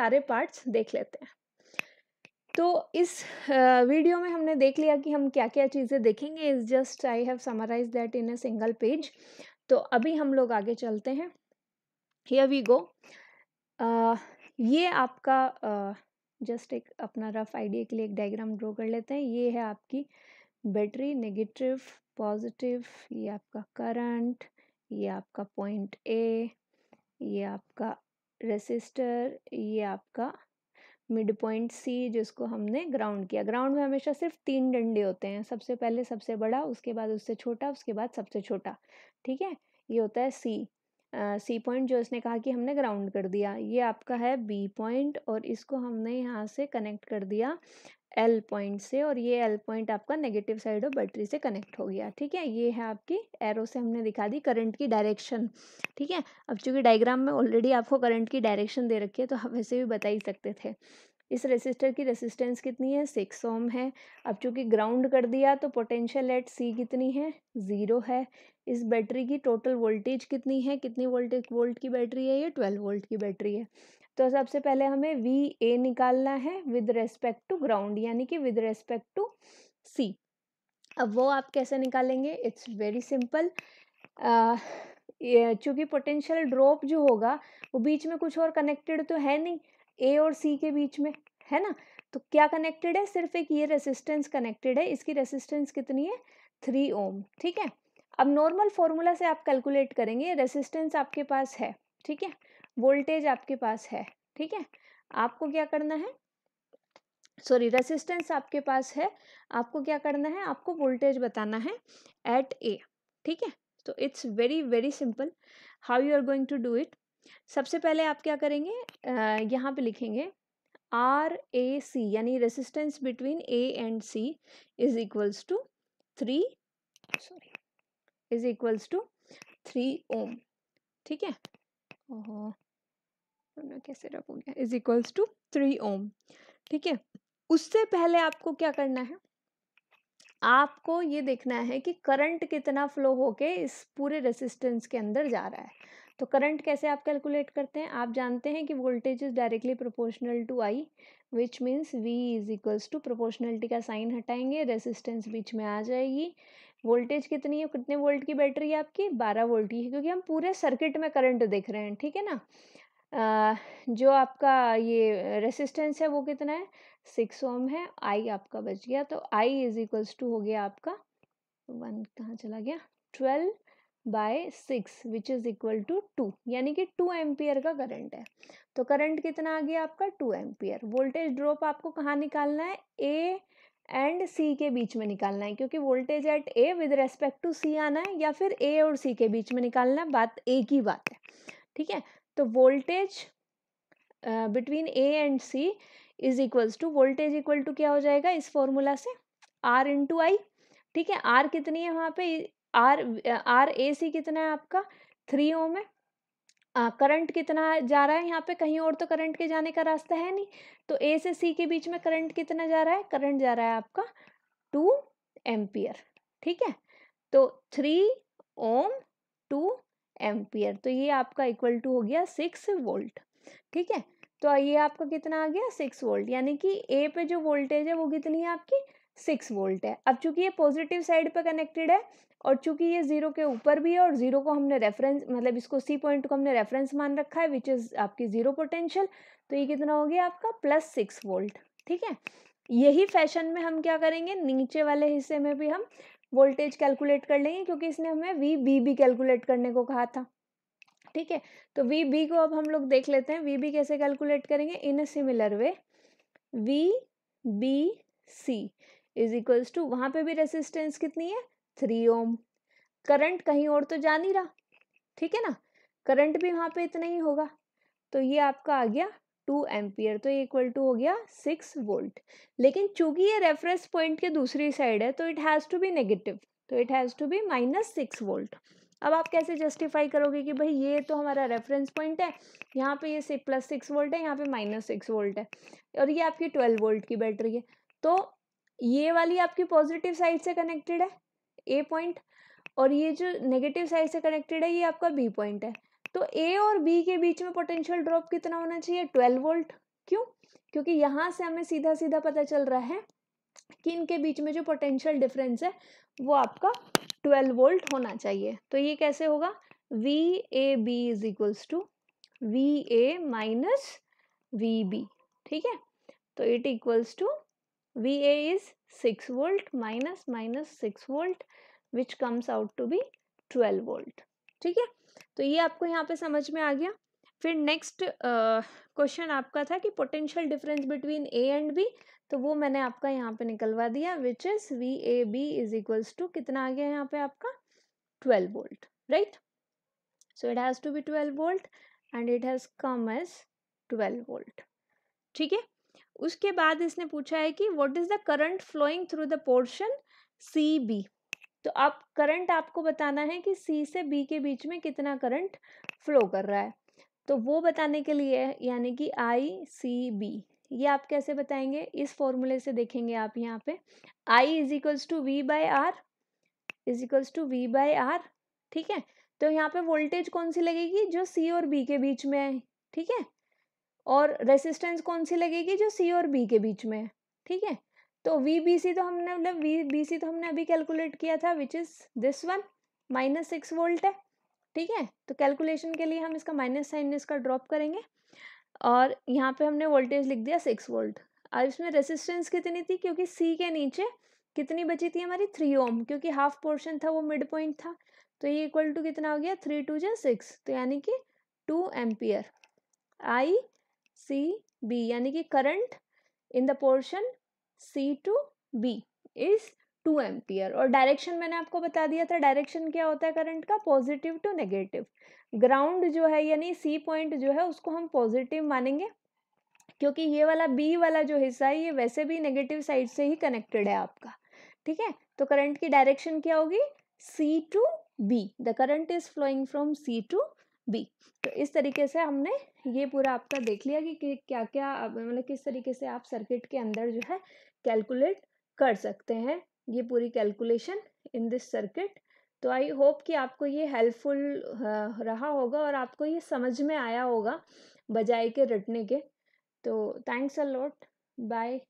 सारे पार्ट्स देख लेते हैं तो इस वीडियो में हमने देख लिया कि हम क्या क्या चीज़ें देखेंगे is just I have summarise that in a single page तो अभी हम लोग आगे चलते हैं हियर वी गो ये आपका जस्ट uh, एक अपना रफ आइडिया के लिए एक डायग्राम ड्रॉ कर लेते हैं ये है आपकी बैटरी नेगेटिव पॉजिटिव ये आपका करंट ये आपका पॉइंट ए ये आपका रेसिस्टर ये आपका मिड पॉइंट सी जिसको हमने ग्राउंड किया ग्राउंड में हमेशा सिर्फ तीन डंडे होते हैं सबसे पहले सबसे बड़ा उसके बाद उससे छोटा उसके बाद सबसे छोटा ठीक है ये होता है सी सी पॉइंट जो इसने कहा कि हमने ग्राउंड कर दिया ये आपका है बी पॉइंट और इसको हमने यहाँ से कनेक्ट कर दिया एल पॉइंट से और ये एल पॉइंट आपका नेगेटिव साइड ऑफ बैटरी से कनेक्ट हो गया ठीक है ये है आपकी एरो से हमने दिखा दी करंट की डायरेक्शन ठीक है अब चूंकि डायग्राम में ऑलरेडी आपको करंट की डायरेक्शन दे रखी है तो हम वैसे भी बता ही सकते थे इस रेसिस्टर की रेसिस्टेंस कितनी है सिक्स ओम है अब चूंकि ग्राउंड कर दिया तो पोटेंशियल एट सी कितनी है ज़ीरो है इस बैटरी की टोटल वोल्टेज कितनी है कितनी वोल्टेज वोल्ट की बैटरी है ये ट्वेल्व वोल्ट की बैटरी है तो सबसे पहले हमें वी ए निकालना है विद रेस्पेक्ट टू ग्राउंड यानी कि विद रेस्पेक्ट टू सी अब वो आप कैसे निकालेंगे इट्स वेरी सिंपल चूँकि पोटेंशियल ड्रॉप जो होगा वो बीच में कुछ और कनेक्टेड तो है नहीं ए और सी के बीच में है ना तो क्या कनेक्टेड है सिर्फ एक ये रेसिस्टेंस कनेक्टेड है इसकी रेसिस्टेंस कितनी है थ्री ओम ठीक है अब नॉर्मल फॉर्मूला से आप कैलकुलेट करेंगे रेसिस्टेंस आपके पास है ठीक है वोल्टेज आपके पास है ठीक है आपको क्या करना है सॉरी रेसिस्टेंस आपके पास है आपको क्या करना है आपको वोल्टेज बताना है एट ए ठीक है तो it's very very simple how you are going to do it सबसे पहले आप क्या करेंगे यहाँ पे लिखेंगे आर ए सी यानी resistance between A and C is equals to three sorry is equals to three ohm ठीक है ओह कैसे रब हो गया is equals to three ohm ठीक है उससे पहले आपको क्या करना है आपको ये देखना है कि करंट कितना फ्लो होके इस पूरे रेसिस्टेंस के अंदर जा रहा है तो करंट कैसे आप कैलकुलेट करते हैं आप जानते हैं कि voltage is directly proportional to I which means V is equals to proportionality का साइन हटाएंगे रेसिस्टेंस बीच में आ जाएगी वोल्टेज कितनी है कितने वोल्ट की बैटरी है आपकी बारह वोल्ट की है क्योंकि हम पूरे सर्किट में करंट देख रहे हैं ठीक है ना जो आपका ये रेसिस्टेंस है वो कितना है सिक्स ओम है आई आपका बच गया तो आई इज इक्वल्स टू हो गया आपका वन कहाँ चला गया twelve by six which is equal to two यानी कि टू एम्पियर का करंट है तो करंट कितना आ गया आपका टू एम्पियर वोल्टेज ड्रॉप आपको कहाँ निकालना है ए एंड सी के बीच में निकालना है क्योंकि voltage at A with respect to C आना है या फिर ए और सी के बीच में निकालना है बात ए की बात है ठीक है तो voltage between A and C is equals to voltage equal to क्या हो जाएगा इस फॉर्मूला से आर इंटू आई ठीक है आर कितनी है वहाँ पे आर आर ए सी कितना है आपका थ्री ओम है करंट कितना जा रहा है यहाँ पे कहीं और तो करंट के जाने का रास्ता है नहीं तो ए से सी के बीच में करंट कितना जा रहा है करंट जा रहा है आपका टू एम्पियर ठीक है तो थ्री ओम टू एम्पियर तो ये आपका इक्वल टू हो गया सिक्स वोल्ट ठीक है तो ये आपका कितना आ गया सिक्स वोल्ट यानी कि ए पे जो वोल्टेज है वो कितनी है आपकी सिक्स वोल्ट है अब चूंकि ये पॉजिटिव साइड पर कनेक्टेड है और चूंकि ये जीरो के ऊपर भी है और जीरो को हमने रेफरेंस मतलब इसको सी पॉइंट को हमने रेफरेंस मान रखा है विच इज़ आपकी जीरो पोटेंशियल तो ये कितना हो गया आपका प्लस सिक्स वोल्ट ठीक है यही फैशन में हम क्या करेंगे नीचे वाले हिस्से में भी हम वोल्टेज कैलकुलेट कर लेंगे क्योंकि इसने हमें वी बी भी कैलकुलेट करने को कहा था ठीक है तो वी बी को अब हम लोग देख लेते हैं वी बी कैसे कैलकुलेट करेंगे in a similar way V B C is equals to वहाँ पे भी रेसिस्टेंस कितनी है थ्री ओम करंट कहीं और तो जा नहीं रहा ठीक है ना करंट भी वहाँ पे इतना ही होगा तो ये आपका आ गया टू एम्पियर तो इक्वल टू हो गया सिक्स वोल्ट लेकिन चूंकि ये रेफरेंस पॉइंट के दूसरी साइड है तो it has to be negative तो it has to be minus six volt अब आप कैसे जस्टिफाई करोगे कि भाई ये तो हमारा रेफरेंस पॉइंट है यहाँ पे ये से प्लस सिक्स वोल्ट है यहाँ पे माइनस सिक्स वोल्ट है और ये आपकी ट्वेल्व वोल्ट की बैटरी है तो ये वाली आपकी पॉजिटिव साइड से कनेक्टेड है ए पॉइंट और ये जो नेगेटिव साइड से कनेक्टेड है ये आपका बी पॉइंट है तो ए और बी के बीच में पोटेंशियल ड्रॉप कितना होना चाहिए ट्वेल्व वोल्ट क्यों क्योंकि यहाँ से हमें सीधा सीधा पता चल रहा है कि इनके बीच में जो पोटेंशियल डिफरेंस है वो आपका ट्वेल्व वोल्ट होना चाहिए तो ये कैसे होगा V A B is equals to V A minus V B ठीक है तो it equals to VA is 6 volt minus minus 6 volt which comes out to be 12 volt. ठीक है तो ये आपको यहाँ पे समझ में आ गया फिर नेक्स्ट क्वेश्चन uh, आपका था कि potential difference between A and B तो वो मैंने आपका यहाँ पे निकलवा दिया which is V A B is equals to कितना आ गया यहाँ पे आपका twelve volt right so it has to be twelve volt and it has come as twelve volt ठीक है उसके बाद इसने पूछा है कि what is the current flowing through the portion C B तो आप करंट आपको बताना है कि सी से बी के बीच में कितना करंट फ्लो कर रहा है तो वो बताने के लिए यानी कि आई सी बी ये आप कैसे बताएंगे इस फॉर्मूले से देखेंगे आप यहाँ पे I is equals to V by R is equals to V by R ठीक है तो यहाँ पे वोल्टेज कौन सी लगेगी जो सी और बी के बीच में है ठीक है और रेसिस्टेंस कौन सी लगेगी जो सी और बी के बीच में तो तो मतलब तो है ठीक है तो वी बी सी तो हमने मतलब वी बी सी तो हमने अभी कैलकुलेट किया था which is this one minus six volt है ठीक है तो कैलकुलेशन के लिए हम इसका माइनस साइन इसका ड्रॉप करेंगे और यहाँ पे हमने वोल्टेज लिख दिया सिक्स वोल्ट और इसमें रेसिस्टेंस कितनी थी क्योंकि सी के नीचे कितनी बची थी हमारी थ्री ओम क्योंकि हाफ पोर्शन था वो मिड पॉइंट था तो ये इक्वल टू कितना हो गया थ्री टू जो सिक्स तो यानी कि two ampere I C B यानी कि current in the portion C to B is two ampere और डायरेक्शन मैंने आपको बता दिया था डायरेक्शन क्या होता है करंट का पॉजिटिव टू नेगेटिव ग्राउंड जो है यानी सी पॉइंट जो है उसको हम पॉजिटिव मानेंगे क्योंकि ये वाला बी वाला जो हिस्सा है ये वैसे भी नेगेटिव साइड से ही कनेक्टेड है आपका ठीक है तो करंट की डायरेक्शन क्या होगी C to B the current is flowing from C to B तो इस तरीके से हमने ये पूरा आपका देख लिया कि, क्या क्या मतलब किस तरीके से आप सर्किट के अंदर जो है कैलकुलेट कर सकते हैं ये पूरी कैलकुलेशन इन दिस सर्किट तो आई होप कि आपको ये हेल्पफुल रहा होगा और आपको ये समझ में आया होगा बजाय के रटने के तो थैंक्स अ लॉट बाय